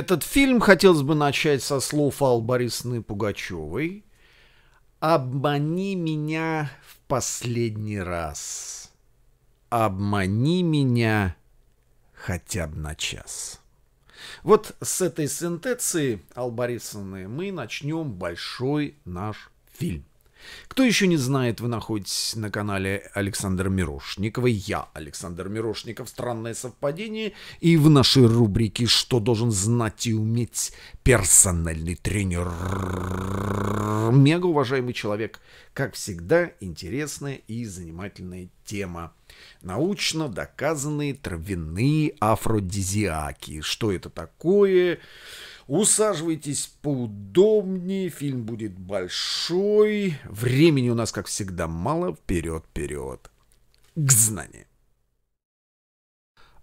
Этот фильм хотелось бы начать со слов Аллы Борисовны Пугачевой. «Обмани меня в последний раз. Обмани меня хотя бы на час». Вот с этой сентенции Аллы Борисовны мы начнем большой наш фильм. Кто еще не знает, вы находитесь на канале Александра Мирошникова. Я Александр Мирошников. Странное совпадение. И в нашей рубрике «Что должен знать и уметь персональный тренер?» Мега уважаемый человек. Как всегда, интересная и занимательная тема. Научно доказанные травяные афродизиаки. Что это такое? Усаживайтесь поудобнее, фильм будет большой. Времени у нас, как всегда, мало. Вперед-вперед к знанию.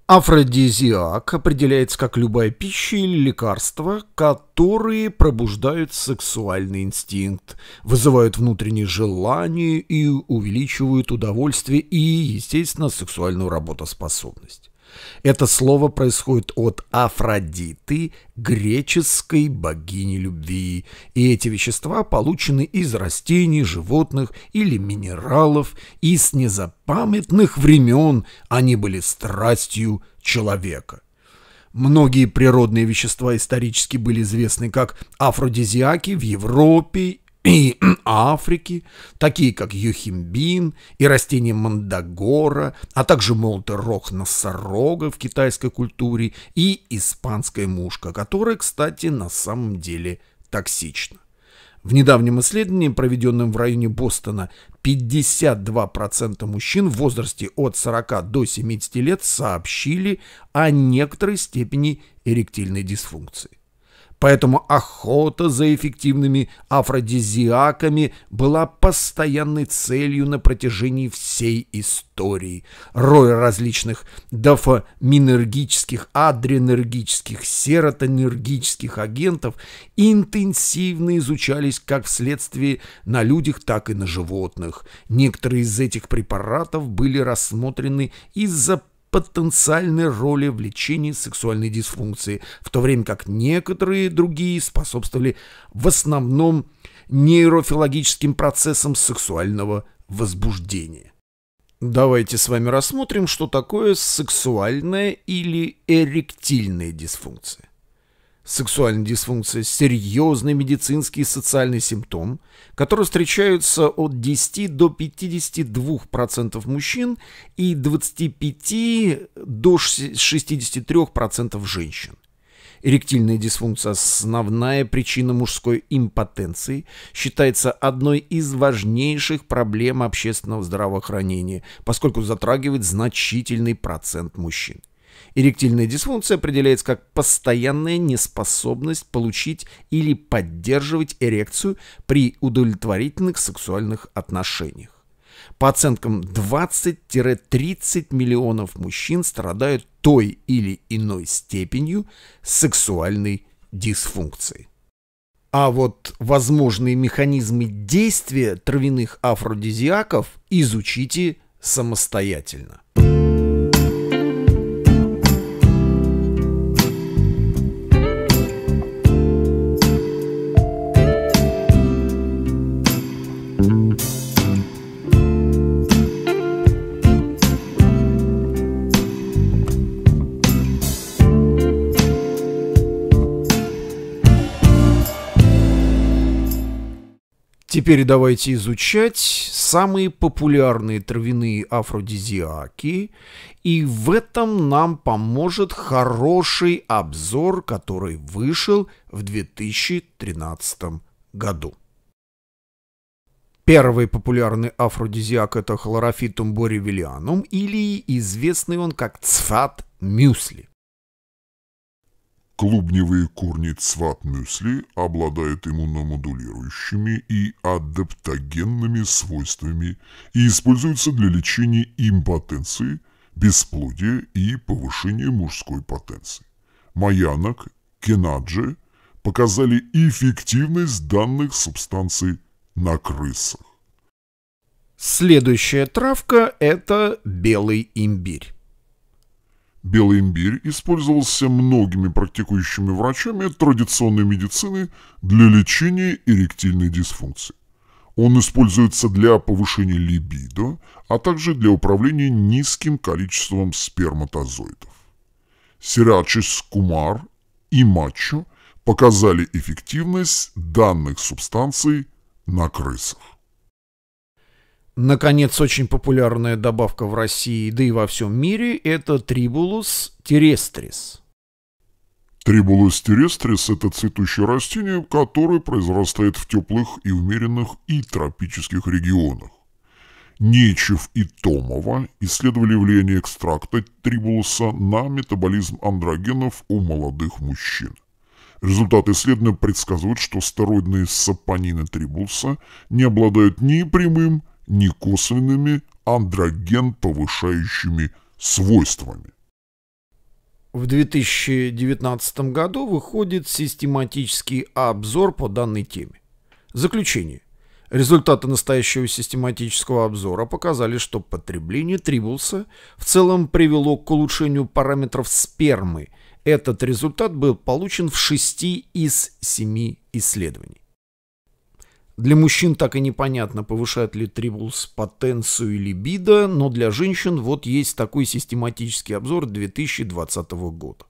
Афродизиак определяется как любая пища или лекарство, которые пробуждают сексуальный инстинкт, вызывают внутренние желания и увеличивают удовольствие и, естественно, сексуальную работоспособность. Это слово происходит от Афродиты, греческой богини любви, и эти вещества получены из растений, животных или минералов, и с незапамятных времен они были страстью человека. Многие природные вещества исторически были известны как афродизиаки в Европе и Африки, такие как юхимбин и растение мандагора, а также молотый рог носорога в китайской культуре и испанская мушка, которая, кстати, на самом деле токсична. В недавнем исследовании, проведенном в районе Бостона, 52% мужчин в возрасте от 40 до 70 лет сообщили о некоторой степени эректильной дисфункции. Поэтому охота за эффективными афродизиаками была постоянной целью на протяжении всей истории. Рой различных дофаминергических, адренергических, серотонергических агентов интенсивно изучались как вследствие на людях, так и на животных. Некоторые из этих препаратов были рассмотрены из-за потенциальной роли в лечении сексуальной дисфункции, в то время как некоторые другие способствовали в основном нейрофилогическим процессам сексуального возбуждения. Давайте с вами рассмотрим, что такое сексуальная или эректильная дисфункция. Сексуальная дисфункция – серьезный медицинский и социальный симптом, который встречается от 10 до 52% мужчин и 25 до 63% женщин. Эректильная дисфункция – основная причина мужской импотенции, считается одной из важнейших проблем общественного здравоохранения, поскольку затрагивает значительный процент мужчин. Эректильная дисфункция определяется как постоянная неспособность получить или поддерживать эрекцию при удовлетворительных сексуальных отношениях. По оценкам 20-30 миллионов мужчин страдают той или иной степенью сексуальной дисфункции. А вот возможные механизмы действия травяных афродизиаков изучите самостоятельно. Теперь давайте изучать самые популярные травяные афродизиаки, и в этом нам поможет хороший обзор, который вышел в 2013 году. Первый популярный афродизиак – это хлорофитум боревиллианум, или известный он как цфат мюсли. Клубневые корни цват-мюсли обладают иммуномодулирующими и адаптогенными свойствами и используются для лечения импотенции, бесплодия и повышения мужской потенции. Маянок, кенаджи показали эффективность данных субстанций на крысах. Следующая травка – это белый имбирь. Белый имбирь использовался многими практикующими врачами традиционной медицины для лечения эректильной дисфункции. Он используется для повышения либидо, а также для управления низким количеством сперматозоидов. Сирачис Кумар и Мачо показали эффективность данных субстанций на крысах. Наконец, очень популярная добавка в России, да и во всем мире – это трибулус терестрис. Трибулус терестрис – это цветущее растение, которое произрастает в теплых и умеренных и тропических регионах. Нечев и Томова исследовали влияние экстракта трибулуса на метаболизм андрогенов у молодых мужчин. Результаты исследования предсказывают, что стероидные сапонины трибулуса не обладают ни прямым, некосвенными андроген повышающими свойствами. В 2019 году выходит систематический обзор по данной теме. Заключение. Результаты настоящего систематического обзора показали, что потребление трибулса в целом привело к улучшению параметров спермы. Этот результат был получен в 6 из 7 исследований. Для мужчин так и непонятно, повышает ли трибулс потенцию и либидо, но для женщин вот есть такой систематический обзор 2020 года.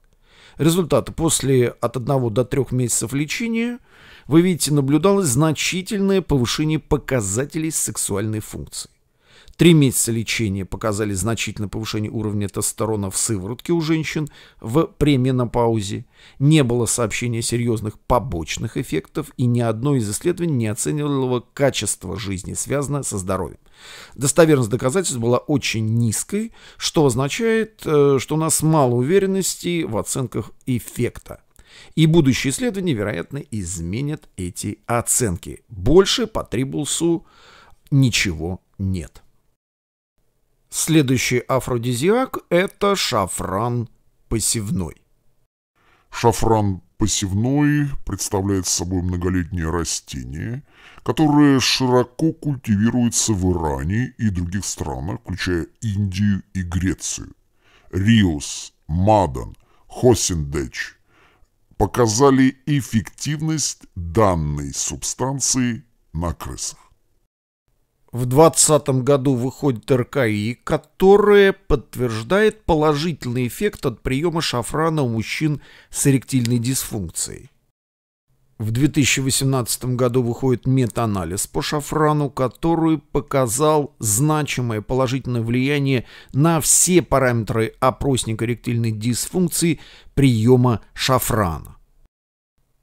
Результаты после от 1 до 3 месяцев лечения, вы видите, наблюдалось значительное повышение показателей сексуальной функции. Три месяца лечения показали значительное повышение уровня тестостерона в сыворотке у женщин в пременопаузе. Не было сообщения серьезных побочных эффектов, и ни одно из исследований не оценивало качество жизни, связанное со здоровьем. Достоверность доказательств была очень низкой, что означает, э, что у нас мало уверенности в оценках эффекта. И будущие исследования, вероятно, изменят эти оценки. Больше по трибулсу ничего нет. Следующий афродизиак – это шафран посевной. Шафран посевной представляет собой многолетнее растение, которое широко культивируется в Иране и других странах, включая Индию и Грецию. Риус, Мадан, Хосиндеч показали эффективность данной субстанции на крысах. В 2020 году выходит РКИ, которое подтверждает положительный эффект от приема шафрана у мужчин с эректильной дисфункцией. В 2018 году выходит метаанализ по шафрану, который показал значимое положительное влияние на все параметры опросника эректильной дисфункции приема шафрана.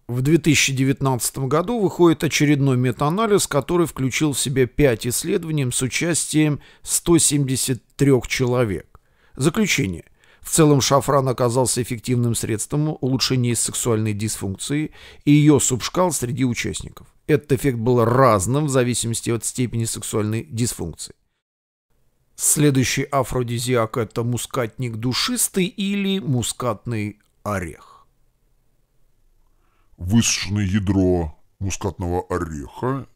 В 2019 году выходит очередной метаанализ, который включил в себя 5 исследований с участием 173 человек. Заключение. В целом шафран оказался эффективным средством улучшения сексуальной дисфункции и ее субшкал среди участников. Этот эффект был разным в зависимости от степени сексуальной дисфункции. Следующий афродизиак – это мускатник душистый или мускатный орех высушенное ядро мускатного ореха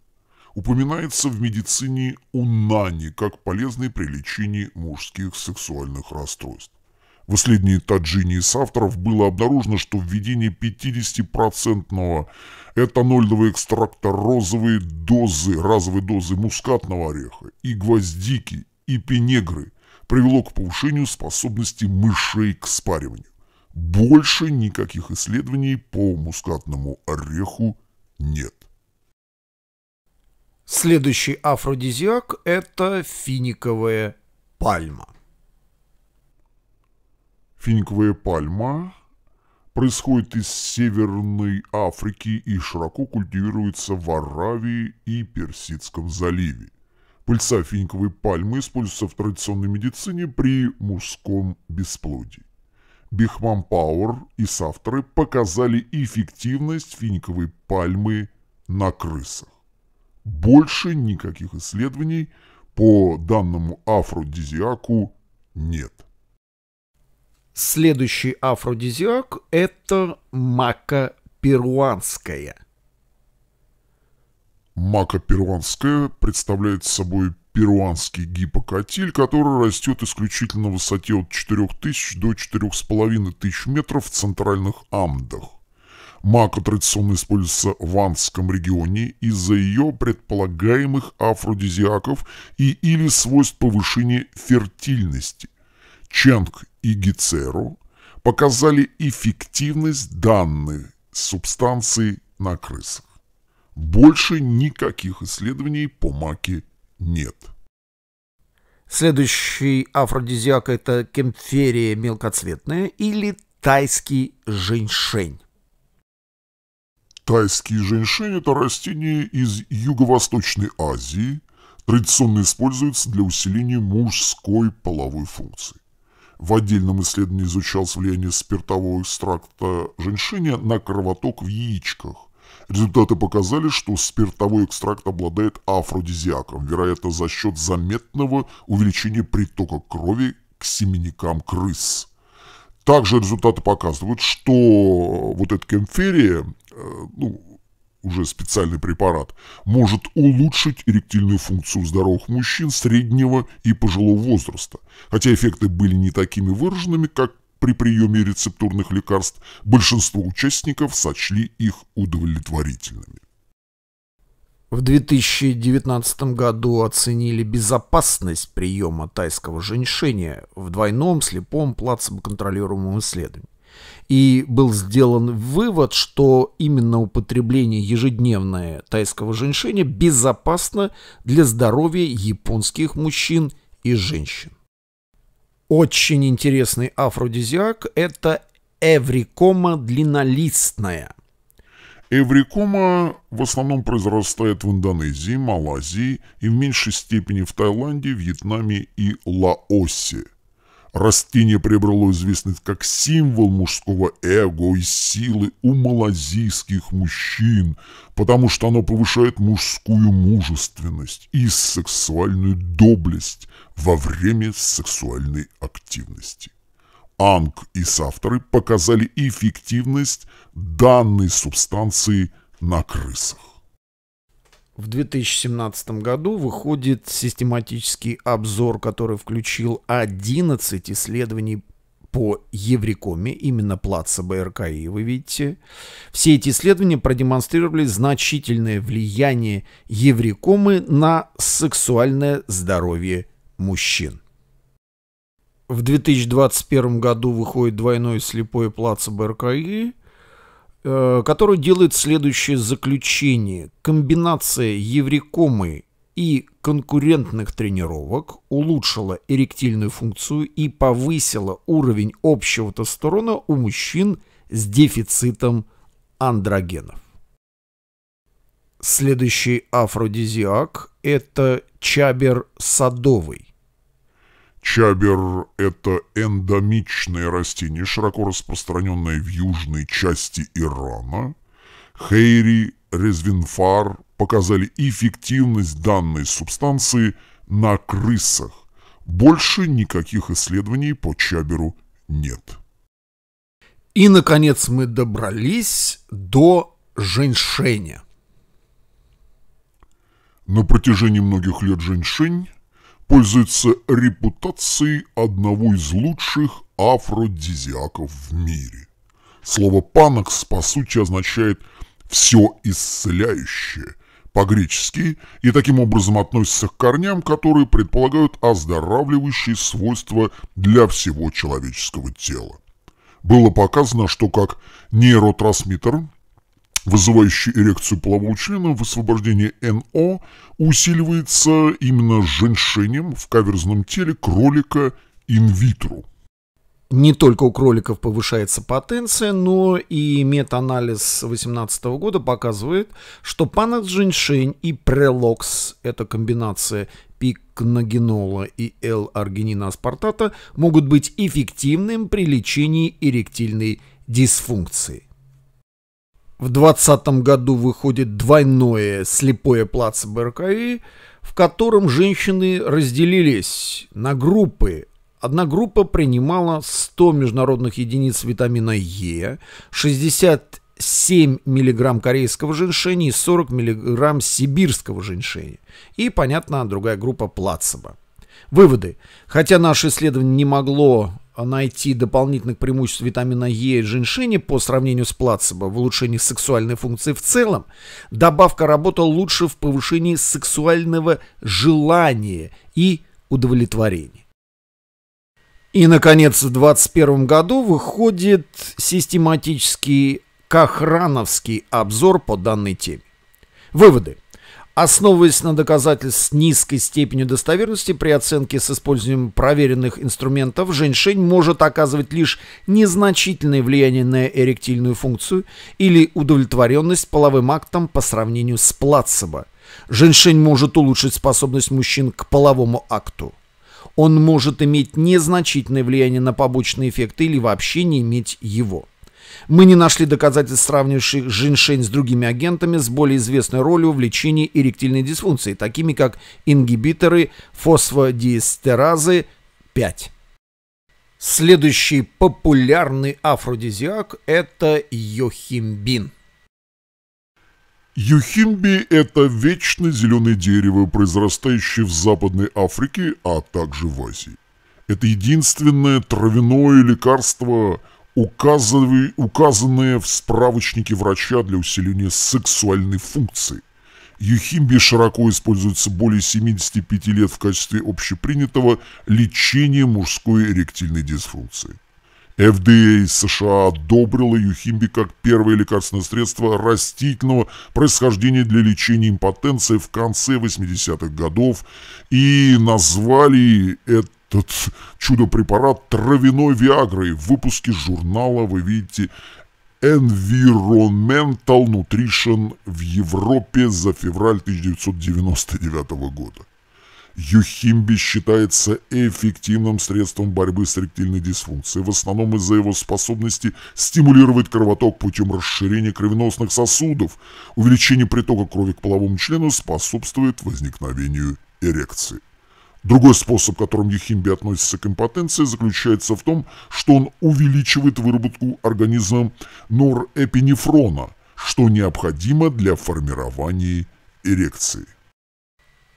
упоминается в медицине унани как полезный при лечении мужских сексуальных расстройств. В исследовании Таджини и Савторов было обнаружено, что введение 50-процентного этанольного экстракта розовой дозы, разовой дозы мускатного ореха и гвоздики, и пенегры привело к повышению способности мышей к спариванию. Больше никаких исследований по мускатному ореху нет. Следующий афродизиак – это финиковая пальма. Финиковая пальма происходит из Северной Африки и широко культивируется в Аравии и Персидском заливе. Пыльца финиковой пальмы используется в традиционной медицине при мужском бесплодии. Бихман Пауэр и соавторы показали эффективность финиковой пальмы на крысах. Больше никаких исследований по данному афродизиаку нет. Следующий афродизиак – это мака перуанская. Мака перуанская представляет собой перуанский гипокатиль, который растет исключительно в высоте от 4000 до 4500 метров в центральных Амдах. Мака традиционно используется в Андском регионе из-за ее предполагаемых афродизиаков и или свойств повышения фертильности. Ченг и Гицеро показали эффективность данной субстанции на крысах. Больше никаких исследований по маке нет. Следующий афродизиак – это кемферия мелкоцветная или тайский женьшень. Тайский женьшень – это растение из Юго-Восточной Азии, традиционно используется для усиления мужской половой функции. В отдельном исследовании изучалось влияние спиртового экстракта женьшеня на кровоток в яичках. Результаты показали, что спиртовой экстракт обладает афродизиаком, вероятно, за счет заметного увеличения притока крови к семенникам крыс. Также результаты показывают, что вот эта кемферия, э, ну, уже специальный препарат, может улучшить эректильную функцию здоровых мужчин среднего и пожилого возраста, хотя эффекты были не такими выраженными, как при приеме рецептурных лекарств, большинство участников сочли их удовлетворительными. В 2019 году оценили безопасность приема тайского женьшеня в двойном слепом плацебо-контролируемом исследовании. И был сделан вывод, что именно употребление ежедневное тайского женьшеня безопасно для здоровья японских мужчин и женщин. Очень интересный афродизиак – это эврикома длиннолистная. Эврикома в основном произрастает в Индонезии, Малайзии и в меньшей степени в Таиланде, Вьетнаме и Лаосе – Растение приобрело известность как символ мужского эго и силы у малазийских мужчин, потому что оно повышает мужскую мужественность и сексуальную доблесть во время сексуальной активности. Анг и соавторы показали эффективность данной субстанции на крысах. В 2017 году выходит систематический обзор, который включил 11 исследований по Еврикоме, именно плаца БРКИ, вы видите. Все эти исследования продемонстрировали значительное влияние Еврикомы на сексуальное здоровье мужчин. В 2021 году выходит двойной слепой плацебо РКИ. Э, который делает следующее заключение. Комбинация еврикомы и конкурентных тренировок улучшила эректильную функцию и повысила уровень общего тестостерона у мужчин с дефицитом андрогенов. Следующий афродизиак – это чабер садовый. Чабер – это эндомичное растение, широко распространенное в южной части Ирана. Хейри, резвинфар показали эффективность данной субстанции на крысах. Больше никаких исследований по чаберу нет. И, наконец, мы добрались до женьшеня. На протяжении многих лет женьшень пользуется репутацией одного из лучших афродизиаков в мире. Слово «панакс» по сути означает «все исцеляющее» по-гречески и таким образом относится к корням, которые предполагают оздоравливающие свойства для всего человеческого тела. Было показано, что как нейротрансмиттер – вызывающий эрекцию полового члена, высвобождение НО усиливается именно женьшенем в каверзном теле кролика инвитру. Не только у кроликов повышается потенция, но и метаанализ 2018 года показывает, что панакс и прелокс – это комбинация пикногенола и L-аргинина аспартата – могут быть эффективным при лечении эректильной дисфункции. В 2020 году выходит двойное слепое плацебо РКИ, в котором женщины разделились на группы. Одна группа принимала 100 международных единиц витамина Е, 67 мг корейского женьшени и 40 мг сибирского женьшени. И, понятно, другая группа плацебо. Выводы. Хотя наше исследование не могло а найти дополнительных преимуществ витамина Е и женьшени по сравнению с плацебо в улучшении сексуальной функции в целом, добавка работала лучше в повышении сексуального желания и удовлетворения. И, наконец, в 2021 году выходит систематический кахрановский обзор по данной теме. Выводы. Основываясь на доказательств с низкой степенью достоверности, при оценке с использованием проверенных инструментов женьшень может оказывать лишь незначительное влияние на эректильную функцию или удовлетворенность половым актом по сравнению с плацебо. Женьшень может улучшить способность мужчин к половому акту. Он может иметь незначительное влияние на побочные эффекты или вообще не иметь его. Мы не нашли доказательств, сравнивших Жиншень с другими агентами с более известной ролью в лечении эректильной дисфункции, такими как ингибиторы фосфодиэстеразы 5. Следующий популярный афродизиак – это йохимбин. Юхимби – это вечно зеленое дерево, произрастающее в Западной Африке, а также в Азии. Это единственное травяное лекарство, указанные в справочнике врача для усиления сексуальной функции. Юхимби широко используется более 75 лет в качестве общепринятого лечения мужской эректильной дисфункции. FDA а США одобрила Юхимби как первое лекарственное средство растительного происхождения для лечения импотенции в конце 80-х годов и назвали это этот чудо-препарат травяной Виагры в выпуске журнала вы видите Environmental Nutrition в Европе за февраль 1999 года. Юхимби считается эффективным средством борьбы с ректильной дисфункцией, в основном из-за его способности стимулировать кровоток путем расширения кровеносных сосудов. Увеличение притока крови к половому члену способствует возникновению эрекции. Другой способ, которым ехимби относится к импотенции, заключается в том, что он увеличивает выработку организмом норэпинефрона, что необходимо для формирования эрекции.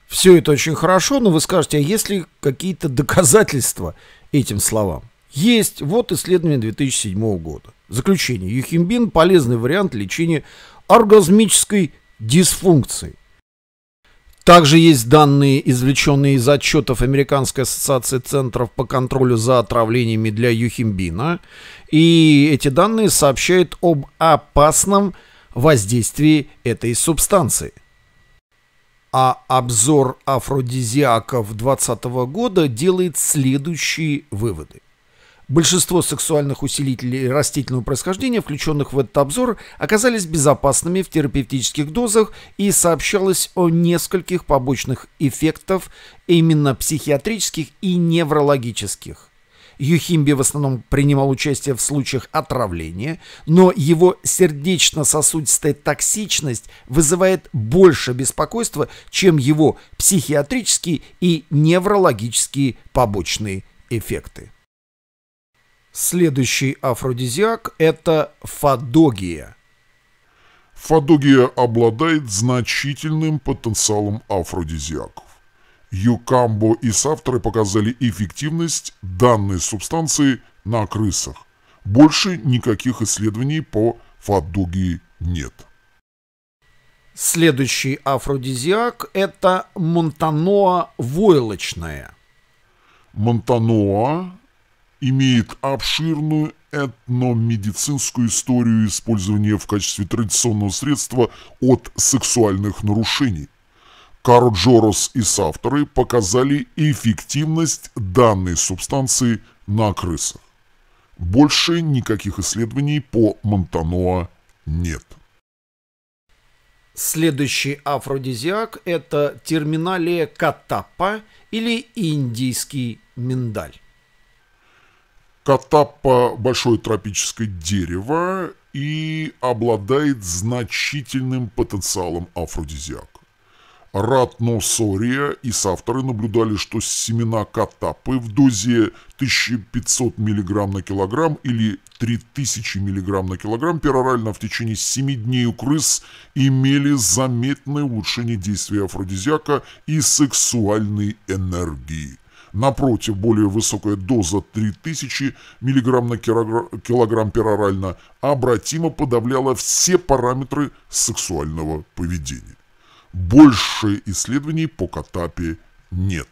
Все это очень хорошо, но вы скажете, а есть ли какие-то доказательства этим словам? Есть. Вот исследование 2007 года. Заключение. Юхимбин – полезный вариант лечения оргазмической дисфункции. Также есть данные, извлеченные из отчетов Американской ассоциации центров по контролю за отравлениями для Юхимбина. И эти данные сообщают об опасном воздействии этой субстанции. А обзор афродизиаков 2020 года делает следующие выводы. Большинство сексуальных усилителей растительного происхождения, включенных в этот обзор, оказались безопасными в терапевтических дозах и сообщалось о нескольких побочных эффектов именно психиатрических и неврологических. Юхимби в основном принимал участие в случаях отравления, но его сердечно-сосудистая токсичность вызывает больше беспокойства, чем его психиатрические и неврологические побочные эффекты. Следующий афродизиак – это фадогия. Фадогия обладает значительным потенциалом афродизиаков. Юкамбо и Савторы показали эффективность данной субстанции на крысах. Больше никаких исследований по фадогии нет. Следующий афродизиак – это монтаноа войлочная. Монтаноа имеет обширную этномедицинскую историю использования в качестве традиционного средства от сексуальных нарушений. Карл Джорос и соавторы показали эффективность данной субстанции на крысах. Больше никаких исследований по Монтаноа нет. Следующий афродизиак – это терминалия катапа или индийский миндаль. Катаппа – большое тропическое дерево и обладает значительным потенциалом афродизиак. Ратносория и соавторы наблюдали, что семена катапы в дозе 1500 мг на килограмм или 3000 мг на килограмм перорально в течение 7 дней у крыс имели заметное улучшение действия афродизиака и сексуальной энергии. Напротив, более высокая доза 3000 мг на килограмм перорально обратимо подавляла все параметры сексуального поведения. Больше исследований по катапе нет.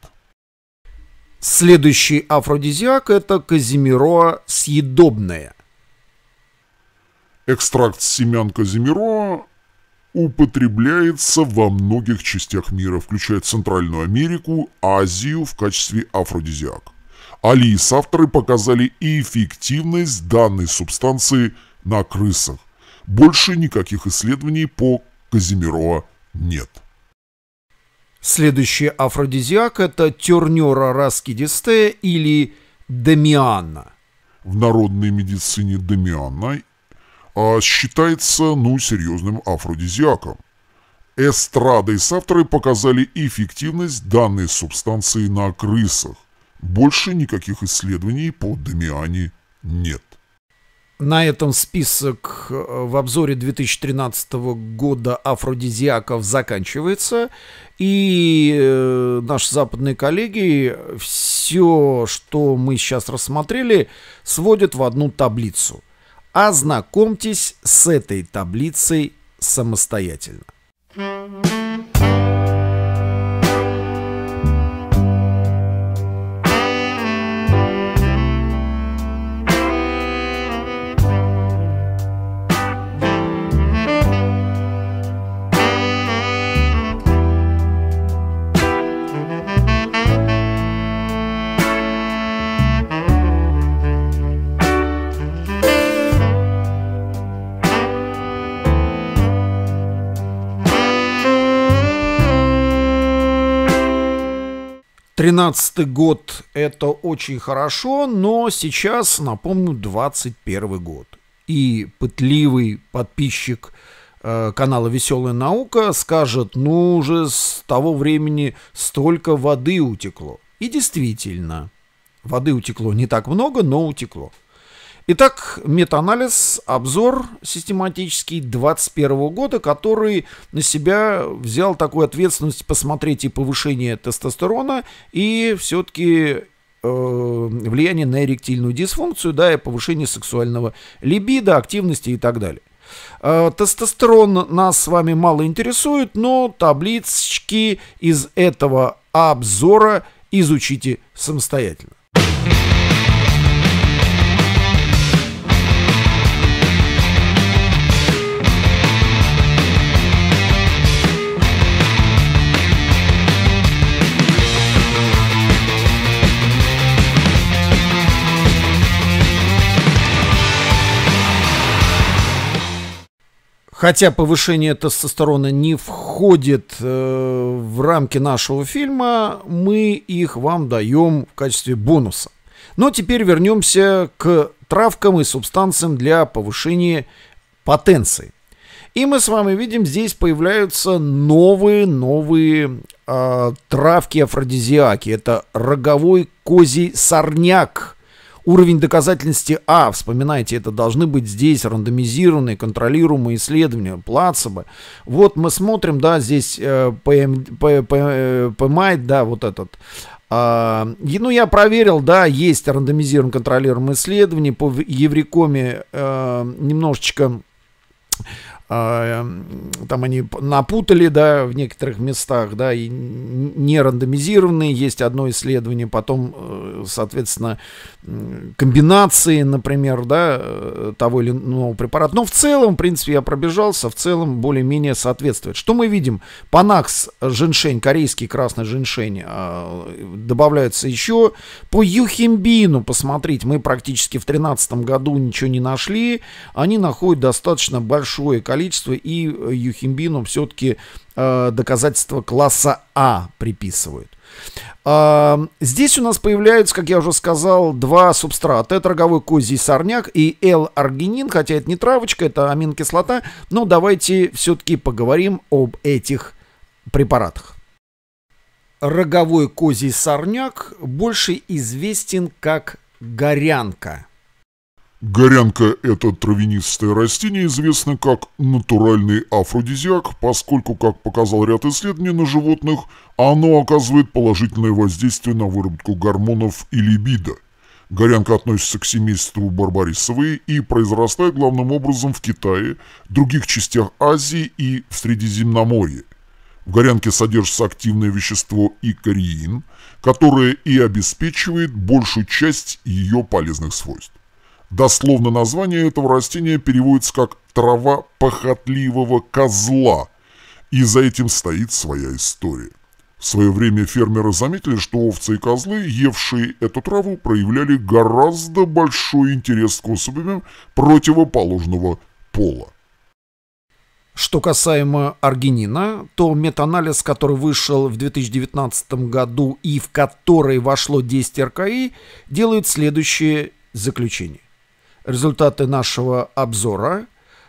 Следующий афродизиак – это казимироа съедобная. Экстракт семян казимироа употребляется во многих частях мира, включая Центральную Америку, Азию в качестве афродизиак. Али и авторы показали эффективность данной субстанции на крысах. Больше никаких исследований по Казимирова нет. Следующий афродизиак – это тернера раскидистея или домиана. В народной медицине домиана а считается, ну, серьезным афродизиаком. Эстрада и соавторы показали эффективность данной субстанции на крысах. Больше никаких исследований по Дамиане нет. На этом список э, в обзоре 2013 года афродизиаков заканчивается. И э, наши западные коллеги все, что мы сейчас рассмотрели, сводят в одну таблицу – Ознакомьтесь с этой таблицей самостоятельно. Тринадцатый год – это очень хорошо, но сейчас, напомню, 21 год. И пытливый подписчик э, канала «Веселая наука» скажет, ну уже с того времени столько воды утекло. И действительно, воды утекло не так много, но утекло. Итак, метаанализ, обзор систематический 2021 года, который на себя взял такую ответственность посмотреть и повышение тестостерона, и все-таки э, влияние на эректильную дисфункцию, да, и повышение сексуального либидо, активности и так далее. Э, тестостерон нас с вами мало интересует, но таблички из этого обзора изучите самостоятельно. Хотя повышение тестостерона не входит э, в рамки нашего фильма, мы их вам даем в качестве бонуса. Но теперь вернемся к травкам и субстанциям для повышения потенции. И мы с вами видим, здесь появляются новые-новые э, а, травки-афродизиаки. Это роговой козий сорняк – Уровень доказательности А, вспоминайте, это должны быть здесь рандомизированные, контролируемые исследования, плацебо. Вот мы смотрим, да, здесь э, э да, вот этот. А, ну, я проверил, да, есть рандомизированные контролируемые исследования по Еврикоме э, немножечко а, эм, там они напутали, да, в некоторых местах, да, и не рандомизированные, есть одно исследование, потом, э, соответственно, комбинации, например, да, э, того или иного препарата. Но в целом, в принципе, я пробежался, в целом более-менее соответствует. Что мы видим? Панакс, женьшень, корейский красный женьшень, а, добавляется еще. По Юхимбину, посмотрите, мы практически в 2013 году ничего не нашли. Они находят достаточно большое количество количество, и э, Юхимбину все-таки э, доказательства класса А приписывают. здесь у нас появляются, как я уже сказал, два субстрата. Это роговой козий сорняк и L-аргинин, хотя это не травочка, это аминокислота. Но давайте все-таки поговорим об этих препаратах. Роговой козий сорняк больше известен как горянка – Горянка – это травянистое растение, известное как натуральный афродизиак, поскольку, как показал ряд исследований на животных, оно оказывает положительное воздействие на выработку гормонов и либидо. Горянка относится к семейству барбарисовые и произрастает главным образом в Китае, других частях Азии и в Средиземноморье. В горянке содержится активное вещество икариин, которое и обеспечивает большую часть ее полезных свойств. Дословно название этого растения переводится как «трава похотливого козла», и за этим стоит своя история. В свое время фермеры заметили, что овцы и козлы, евшие эту траву, проявляли гораздо большой интерес к особям противоположного пола. Что касаемо аргинина, то метанализ, который вышел в 2019 году и в который вошло 10 РКИ, делает следующее заключение. Результаты нашего обзора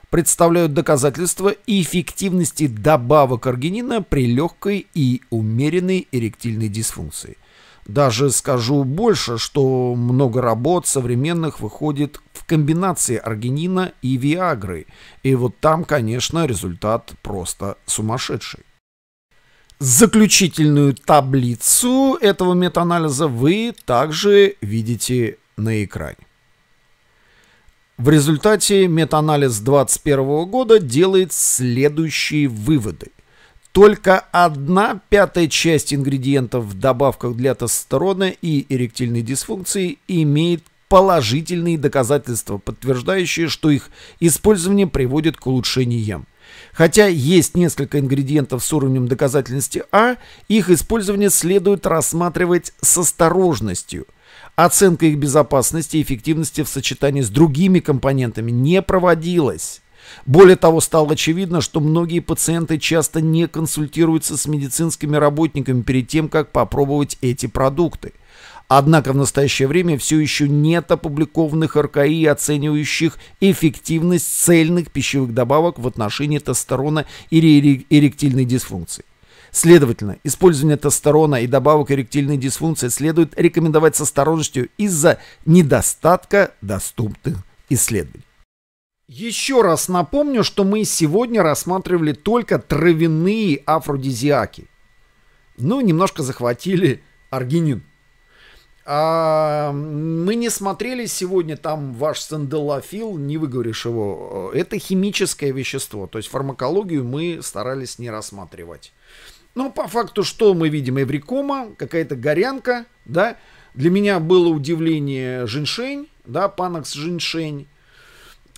представляют доказательства эффективности добавок аргинина при легкой и умеренной эректильной дисфункции. Даже скажу больше, что много работ современных выходит в комбинации аргинина и виагры, и вот там, конечно, результат просто сумасшедший. Заключительную таблицу этого метаанализа вы также видите на экране. В результате метаанализ 2021 года делает следующие выводы. Только одна пятая часть ингредиентов в добавках для тестостерона и эректильной дисфункции имеет положительные доказательства, подтверждающие, что их использование приводит к улучшениям. Хотя есть несколько ингредиентов с уровнем доказательности А, их использование следует рассматривать с осторожностью – Оценка их безопасности и эффективности в сочетании с другими компонентами не проводилась. Более того, стало очевидно, что многие пациенты часто не консультируются с медицинскими работниками перед тем, как попробовать эти продукты. Однако в настоящее время все еще нет опубликованных РКИ, оценивающих эффективность цельных пищевых добавок в отношении тестостерона и эректильной дисфункции. Следовательно, использование тестостерона и добавок эректильной дисфункции следует рекомендовать с осторожностью из-за недостатка доступных исследований. Еще раз напомню, что мы сегодня рассматривали только травяные афродизиаки. Ну, немножко захватили аргинин. А, мы не смотрели сегодня там ваш сандалофил, не выговоришь его. Э, это химическое вещество, то есть фармакологию мы старались не рассматривать. Но ну, по факту что мы видим? Эврикома, какая-то горянка, да? Для меня было удивление Жиншень, да, Панакс Жиншень.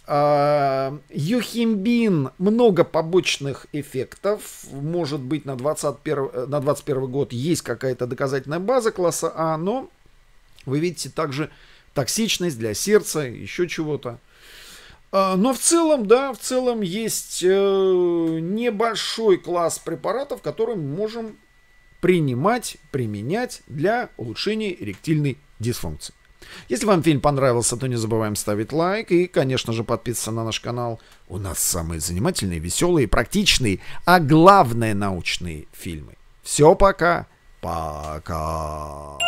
А, Юхимбин много побочных эффектов. Может быть, на 21, на 21 год есть какая-то доказательная база класса А, но вы видите также токсичность для сердца, еще чего-то. А, но в целом, да, в целом есть э, небольшой класс препаратов, которые мы можем принимать, применять для улучшения эректильной дисфункции. Если вам фильм понравился, то не забываем ставить лайк и, конечно же, подписываться на наш канал. У нас самые занимательные, веселые, практичные, а главное научные фильмы. Все пока. Пока.